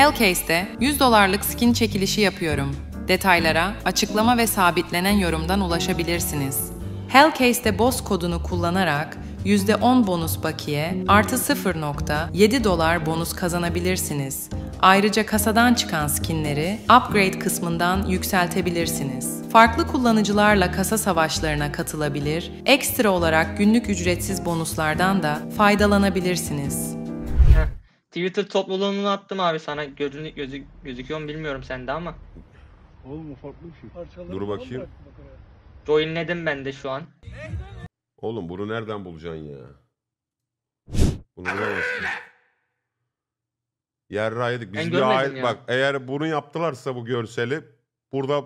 Hellcase'de 100 dolarlık skin çekilişi yapıyorum. Detaylara açıklama ve sabitlenen yorumdan ulaşabilirsiniz. Hellcase'de BOSS kodunu kullanarak %10 bonus bakiye artı 0.7 dolar bonus kazanabilirsiniz. Ayrıca kasadan çıkan skinleri upgrade kısmından yükseltebilirsiniz. Farklı kullanıcılarla kasa savaşlarına katılabilir, ekstra olarak günlük ücretsiz bonuslardan da faydalanabilirsiniz. Twitter topluluğunu attım abi sana. Gözün, gözü, gözüküyor mu bilmiyorum sende ama. Oğlum o farklı bir şey. Parçaları Dur bakayım. Joinledim ben de şu an. Oğlum bunu nereden bulacaksın ya? Bunu bulamazsın. Yerraydık. Biz Ben bir görmedim Bak eğer bunu yaptılarsa bu görseli burada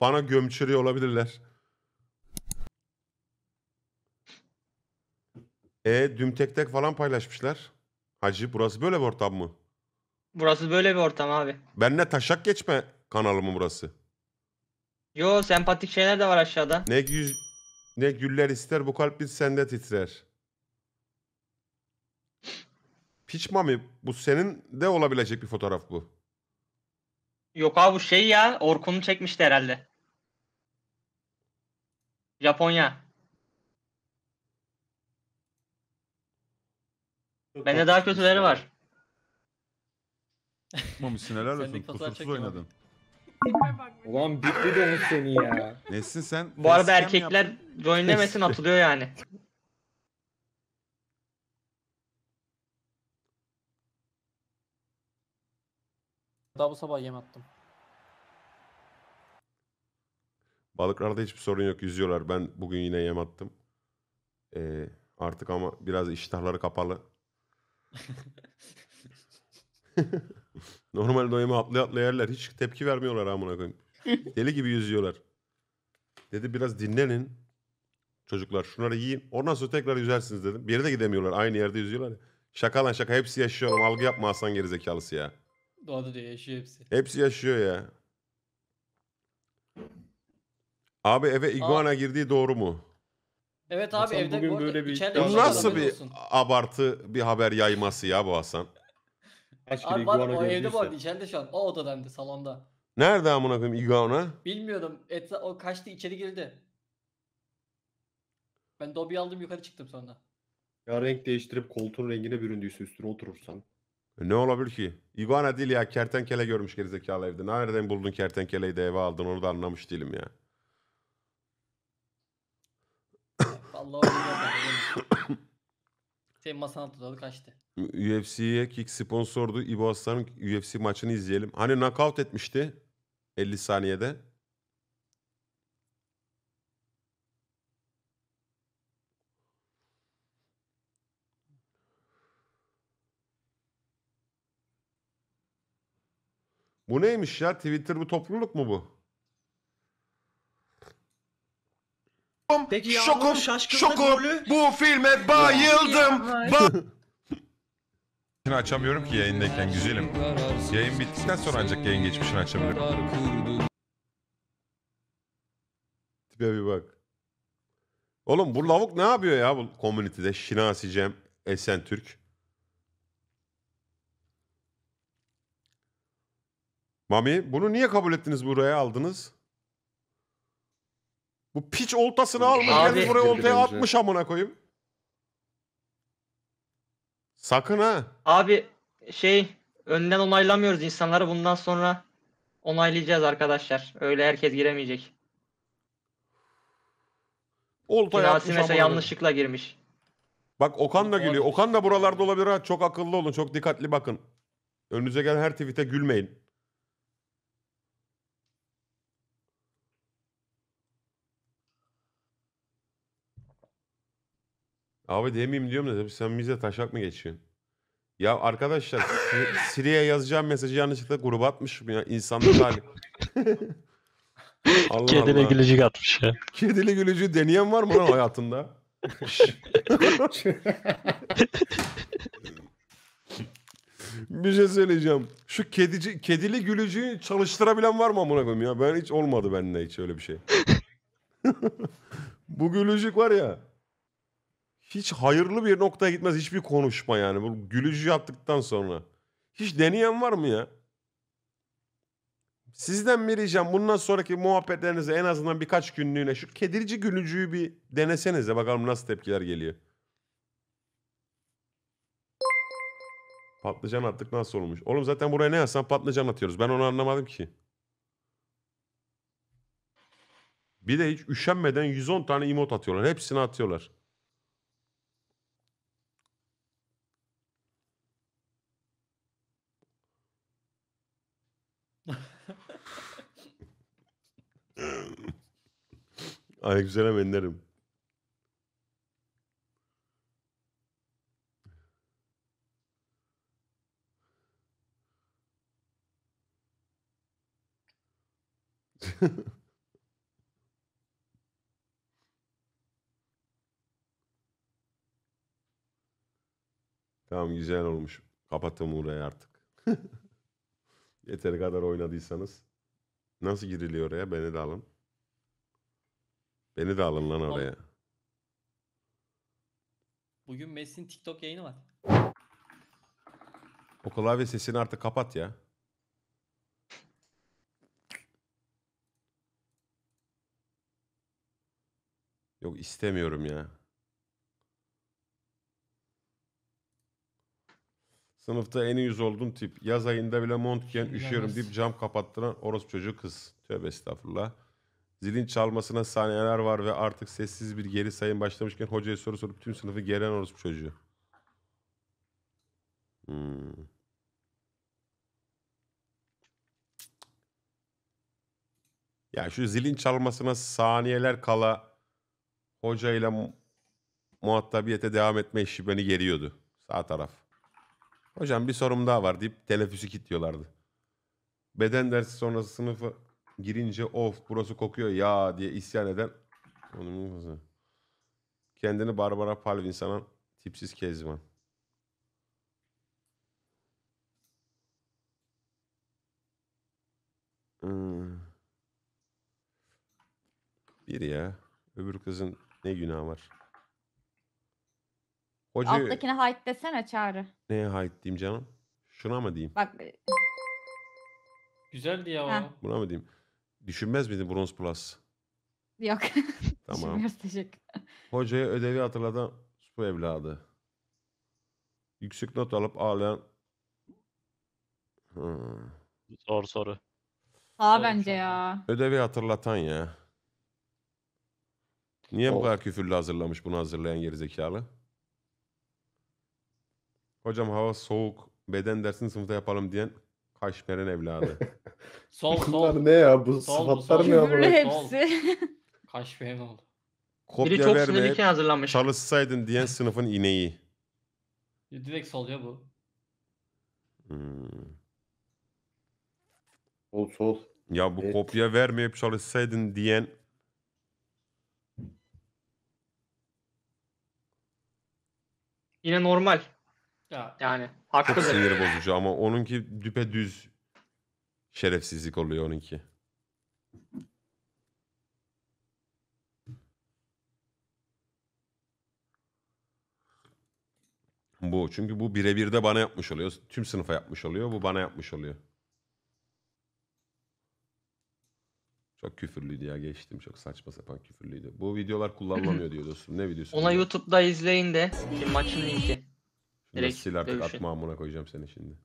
bana gömçürüyor olabilirler. E düm tek falan paylaşmışlar. Hacı burası böyle bir ortam mı? Burası böyle bir ortam abi. Benle taşak geçme kanalı mı burası? Yo sempatik şeyler de var aşağıda. Ne, yüz, ne güller ister bu kalp bir sende titrer. Piç mami bu senin de olabilecek bir fotoğraf bu. Yok abi bu şey ya Orkun'u çekmişti herhalde. Japonya. Bende daha kötüleri şey var. Mamışsın helal olsun. Sendeki Kusursuz oynadın. Ulan bitti de seni ya. Nesin sen? Bu arada erkekler yap- joinlemesin atılıyor yani. Daha bu sabah yem attım. Balıklarda hiçbir sorun yok. Yüzüyorlar. Ben bugün yine yem attım. Ee, artık ama biraz iştahları kapalı. Normal doyumu yemi atlaya yerler. Hiç tepki vermiyorlar amına koyayım. Deli gibi yüzüyorlar. Dedi biraz dinlenin. Çocuklar şunları yiyin. Ondan sonra tekrar yüzersiniz dedim. Bir de gidemiyorlar. Aynı yerde yüzüyorlar. Şaka lan şaka hepsi yaşıyor. Algı yapma Hasan gerizekalısı ya. Doğada diyor yaşıyor hepsi. Hepsi yaşıyor ya. Abi eve iguana girdiği doğru mu? Evet abi Hasan evde bugün bu böyle bir içeride Bu şey nasıl bir olsun. abartı bir haber yayması ya bu Hasan? Kaç Abi var o evde bu gördüyse. arada içeride şu an. O odadandı salonda. Nerede amına koyayım iguana? Bilmiyordum. Et, o kaçtı içeri girdi. Ben dobi aldım yukarı çıktım sonra. Ya renk değiştirip koltuğun rengine büründüyse üstüne oturursan. E, ne olabilir ki? İguana değil ya kertenkele görmüş gerizekalı evde. Nereden buldun kertenkeleyi de eve aldın onu da anlamış değilim ya. Allah'a emanet Senin masanın altında kaçtı. UFC'ye kick sponsordu. İbo Aslan'ın UFC maçını izleyelim. Hani knockout etmişti 50 saniyede. Bu neymiş ya? Twitter bu topluluk mu bu? Peki Yağmur, şokum, şokum. rolü? Bu filme bayıldım. Ba açamıyorum ki yayındayken güzelim. Yayın bittikten sonra ancak yayın geçmişini açabilirim. Tipe bir bak. Oğlum bu lavuk ne yapıyor ya bu komünitede? Şinasi Cem, Esen Türk. Mami bunu niye kabul ettiniz buraya aldınız? Bu piç oltasını almış Abi. gelmiş buraya oltaya atmış amına koyayım. Sakın ha. Abi şey önden onaylamıyoruz insanları bundan sonra onaylayacağız arkadaşlar. Öyle herkes giremeyecek. Olta. atmış Kirasi mesela yanlışlıkla girmiş. Bak Okan da gülüyor. Okan da buralarda olabilir ha. Çok akıllı olun, çok dikkatli bakın. Önünüze gelen her tweet'e gülmeyin. Abi demeyeyim diyorum da sen bize taşak mı geçiyorsun? Ya arkadaşlar Siri- Siri'ye yazacağım mesajı yanlışlıkla gruba atmışım ya. İnsanlık hali. Allah Kedine Allah. gülücük atmış ya. Kedili gülücü deneyen var mı lan hayatında? bir şey söyleyeceğim. Şu kedici, kedili gülücüğü çalıştırabilen var mı amına koyayım ya? Ben hiç olmadı bende hiç öyle bir şey. Bu gülücük var ya hiç hayırlı bir noktaya gitmez hiçbir konuşma yani. Bu gülücü yaptıktan sonra. Hiç deneyen var mı ya? Sizden bir ricam bundan sonraki muhabbetlerinize en azından birkaç günlüğüne şu kedirici gülücüyü bir denesenize bakalım nasıl tepkiler geliyor. Patlıcan attık nasıl olmuş? Oğlum zaten buraya ne yazsan patlıcan atıyoruz. Ben onu anlamadım ki. Bir de hiç üşenmeden 110 tane emot atıyorlar. Hepsini atıyorlar. Aleykümselam Ender'im. tamam güzel olmuş. Kapatın orayı artık. Yeteri kadar oynadıysanız. Nasıl giriliyor oraya? Beni de alın. Beni de alın lan oraya. Bugün Messi'nin TikTok yayını var. O klavye sesini artık kapat ya. Yok istemiyorum ya. Sınıfta en yüz oldum tip. Yaz ayında bile mont giyen üşüyorum deyip cam kapattıran orospu çocuğu kız. Tövbe estağfurullah. Zilin çalmasına saniyeler var ve artık sessiz bir geri sayım başlamışken hocaya soru sorup tüm sınıfı gelen orospu çocuğu. Hmm. Ya şu zilin çalmasına saniyeler kala hocayla muhatabiyete devam etme işi beni geriyordu. Sağ taraf. Hocam bir sorum daha var deyip teneffüsü kilitliyorlardı. Beden dersi sonrası sınıfı girince of burası kokuyor ya diye isyan eden Kendini Barbara Palvin sanan tipsiz kezban. Hmm. Bir ya. Öbür kızın ne günah var? Hoca... Alttakine hayt desene çağrı. Neye hayt diyeyim canım? Şuna mı diyeyim? Bak e- Güzeldi ya Buna mı diyeyim? Düşünmez miydin Bronze Plus? Yok. Tamam. Hocaya ödevi hatırlatan su evladı. Yüksek not alıp ağlayan... Hmm. Zor soru. Sağ bence ya. Ödevi hatırlatan ya. Niye bu Oldu. kadar küfürlü hazırlamış bunu hazırlayan gerizekalı? Hocam hava soğuk. Beden dersini sınıfta yapalım diyen Kaşmeren evladı. sol Bunlar ne ya? Bu Sol, sıfatlar sol. ne ya? Küfürlü böyle? hepsi. Kaşmeren oldu. Biri Kopya çok vermeye sinirliyken hazırlanmış. çalışsaydın diyen sınıfın ineği. Direkt sol ya bu. Hmm. Sol sol. Ya bu Evet. kopya vermeyip çalışsaydın diyen Yine normal. Ya. Yani haklı. Çok sinir bozucu ama onunki düpedüz şerefsizlik oluyor onunki. Bu. Çünkü bu birebir de bana yapmış oluyor. Tüm sınıfa yapmış oluyor. Bu bana yapmış oluyor. Çok küfürlüydü ya geçtim. Çok saçma sapan küfürlüydü. Bu videolar kullanılamıyor diyor dostum. Ne videosu? Ona YouTube'da izleyin de. Maçın linki. Direkt Nasıl sil artık atma amına koyacağım seni şimdi.